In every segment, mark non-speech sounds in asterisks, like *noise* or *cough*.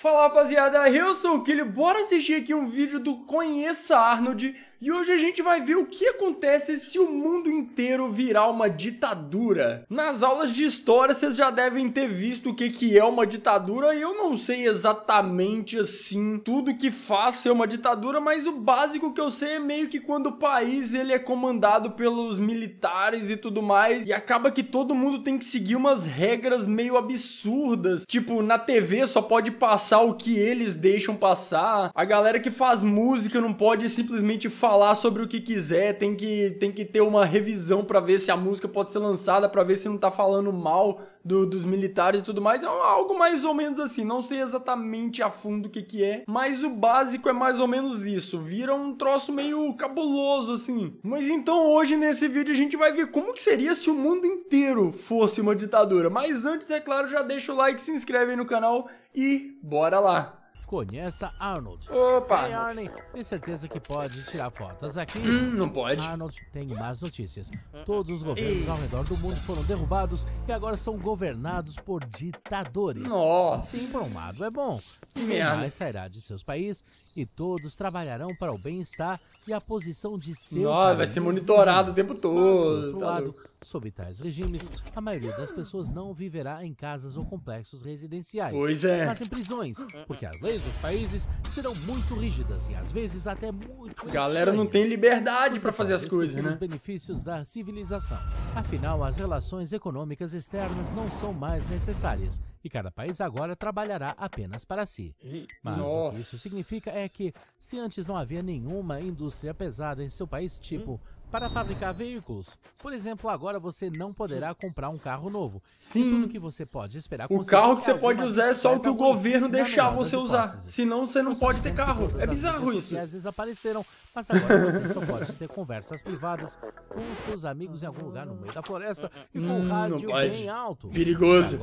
Fala rapaziada, eu sou o Kili, bora assistir aqui um vídeo do Conheça Arnold e hoje a gente vai ver o que acontece se o mundo inteiro virar uma ditadura. Nas aulas de história vocês já devem ter visto o que, que é uma ditadura e eu não sei exatamente assim tudo que faz ser uma ditadura, mas o básico que eu sei é meio que quando o país ele é comandado pelos militares e tudo mais e acaba que todo mundo tem que seguir umas regras meio absurdas, tipo na TV só pode passar o que eles deixam passar, a galera que faz música não pode simplesmente falar falar sobre o que quiser, tem que, tem que ter uma revisão para ver se a música pode ser lançada, para ver se não tá falando mal do, dos militares e tudo mais. É algo mais ou menos assim, não sei exatamente a fundo o que que é, mas o básico é mais ou menos isso. Vira um troço meio cabuloso assim. Mas então hoje nesse vídeo a gente vai ver como que seria se o mundo inteiro fosse uma ditadura. Mas antes, é claro, já deixa o like, se inscreve aí no canal e bora lá. Conheça Arnold. Opa! Hey, Arnie, tem certeza que pode tirar fotos aqui? Hum, não pode. Arnold tem más notícias. Todos os governos Ei. ao redor do mundo foram derrubados e agora são governados por ditadores. Nossa! Sim, por um lado é bom. Quem mais sairá de seus países e todos trabalharão para o bem-estar e a posição de seu. Nossa, vai ser monitorado o tempo todo. Tá lado, sob tais regimes, a maioria das pessoas não viverá em casas ou complexos residenciais. Pois é. Mas em prisões, porque as leis dos países serão muito rígidas e às vezes até muito. Galera não tem liberdade para fazer as coisas, né? Os benefícios da civilização. Afinal, as relações econômicas externas não são mais necessárias e cada país agora trabalhará apenas para si. Mas Nossa. o que isso significa é que, se antes não havia nenhuma indústria pesada em seu país, tipo para fabricar veículos. Por exemplo, agora você não poderá comprar um carro novo. Sim. Tudo que você pode esperar. O carro que é você pode usar é só o que o governo deixar você usar. Senão você não pode ter carro. É bizarro isso. Às vezes apareceram, mas agora você só pode ter conversas privadas com seus amigos em algum lugar no meio da floresta e com hum, rádio bem alto. Perigoso.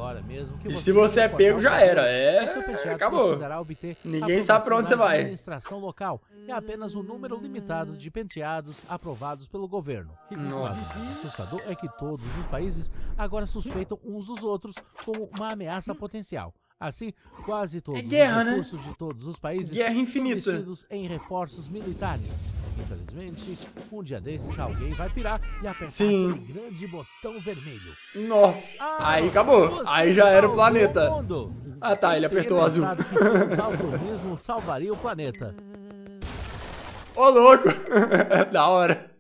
e se você é pego, já era. É, acabou. Ninguém sabe para onde você vai. Administração local é apenas um número limitado de penteados aprovados pelo governo. Nossa. o é assustador é que todos os países agora suspeitam uns dos outros como uma ameaça hum. potencial. Assim, quase todos é guerra, os né? recursos né? de todos os países guerra infinita. investidos em reforços militares. Infelizmente, um dia desses alguém vai pirar e apertar Sim. aquele grande botão vermelho. Nossa, ah, aí acabou. Aí já era o planeta. O ah tá, ele apertou o azul. o salvaria o planeta. Ô louco, *laughs* da hora.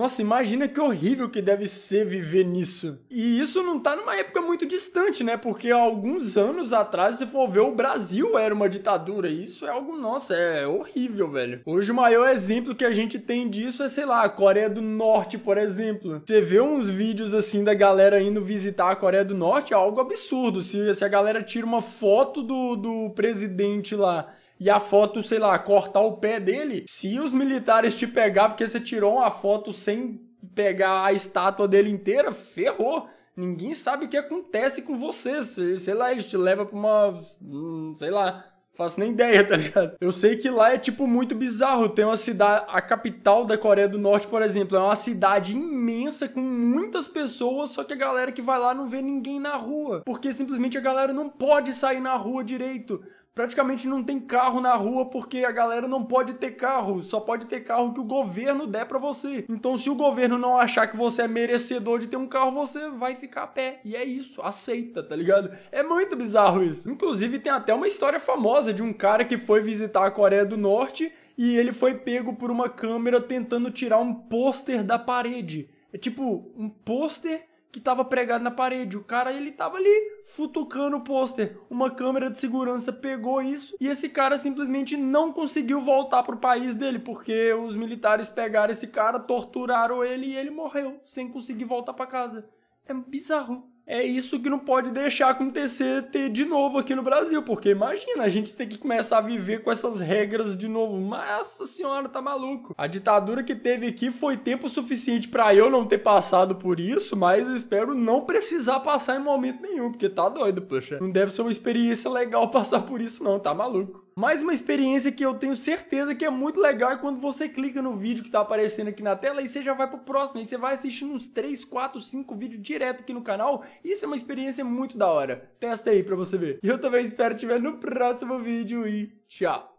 Nossa, imagina que horrível que deve ser viver nisso. E isso não tá numa época muito distante, né? Porque alguns anos atrás, se for ver, o Brasil era uma ditadura. isso é algo, nossa, é horrível, velho. Hoje o maior exemplo que a gente tem disso é, sei lá, a Coreia do Norte, por exemplo. Você vê uns vídeos assim da galera indo visitar a Coreia do Norte, é algo absurdo. Se, se a galera tira uma foto do, do presidente lá e a foto, sei lá, cortar o pé dele, se os militares te pegar porque você tirou uma foto sem pegar a estátua dele inteira, ferrou. Ninguém sabe o que acontece com você. Sei lá, eles te levam pra uma. Hum, sei lá. Faço nem ideia, *laughs* tá ligado? Eu sei que lá é, tipo, muito bizarro. Tem uma cidade. A capital da Coreia do Norte, por exemplo, é uma cidade imensa com muitas pessoas, só que a galera que vai lá não vê ninguém na rua. Porque simplesmente a galera não pode sair na rua direito praticamente não tem carro na rua porque a galera não pode ter carro, só pode ter carro que o governo der para você. Então, se o governo não achar que você é merecedor de ter um carro, você vai ficar a pé. E é isso, aceita, tá ligado? É muito bizarro isso. Inclusive, tem até uma história famosa de um cara que foi visitar a Coreia do Norte e ele foi pego por uma câmera tentando tirar um pôster da parede. É tipo um pôster que tava pregado na parede. O cara, ele tava ali futucando o pôster. Uma câmera de segurança pegou isso e esse cara simplesmente não conseguiu voltar pro país dele, porque os militares pegaram esse cara, torturaram ele e ele morreu sem conseguir voltar para casa. É bizarro é isso que não pode deixar acontecer ter de novo aqui no Brasil, porque imagina a gente ter que começar a viver com essas regras de novo. Nossa senhora, tá maluco. A ditadura que teve aqui foi tempo suficiente para eu não ter passado por isso, mas eu espero não precisar passar em momento nenhum, porque tá doido, poxa. Não deve ser uma experiência legal *laughs* passar por isso não, tá maluco. Mais uma experiência que eu tenho certeza que é muito legal é quando você clica no vídeo que está aparecendo aqui na tela e você já vai pro próximo. E você vai assistindo uns 3, 4, 5 vídeos direto aqui no canal. Isso é uma experiência muito da hora. Testa aí para você ver. E eu também espero te ver no próximo vídeo e tchau!